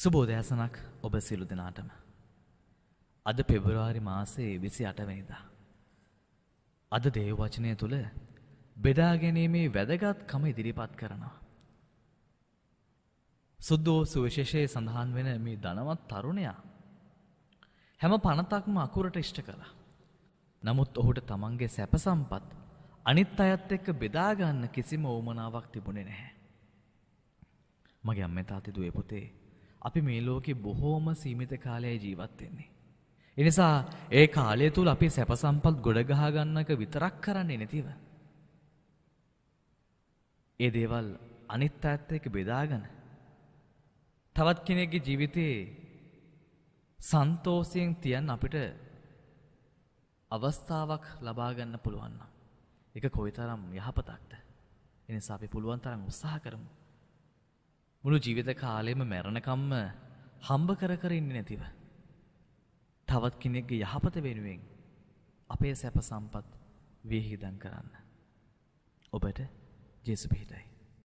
සුබෝදෑසනක් ඔබ සිලු දෙනාටම. අද පෙබරවාරි මාසේ විසි අටවැනිදා. අද දේවචනය තුළ බෙදාගැනීමේ වැදගත් කම ඉදිරිපත් කරනවා. සුද්දෝ සුවිශේෂයේ සඳහන් වෙන මේ දනවත් තරුණයා. හැම පනතක්ම අකුරට ඉෂ්ට කළා. නමුත් ඔහුට තමන්ගේ සැපසම්පත් අනිත් අයත් එක්ක බෙදාගන්න කිසිම ඕමනාවක් තිබුණෙ නැහැ. මගේ අම්මතාතිදු එපොතේ අපි මේ ලෝකෙ බොහෝම සීමිත කාලයයි ජීවත් වෙන්නේ. එනිසා ඒ කාලය තුල අපි සැප සම්පත් ගොඩගහා ගන්නක විතරක් කරන්නේ නැතිව ඒ දේවල් අනිත් අයත් එක්ක බෙදාගෙන තවත් කෙනෙක්ගේ ජීවිතේ සන්තෝෂයෙන් තියන් අපිට අවස්ථාවක් ලබා ගන්න පුළුවන් නම් ඒක කොයිතරම් යහපතක්ද එනිසා අපි පුළුවන් තරම් උත්සාහ කරමු මුළු ජීවිත කාලෙම මැරණකම්ම හම්බ කර කර ඉන්නේ නැතිව. තවත් කෙනෙක්ගේ යහපත වෙනුවෙන් අපේ සැප සම්පත් වියහිදම් කරන්න. ඔබට ජේසු පිහිටයි.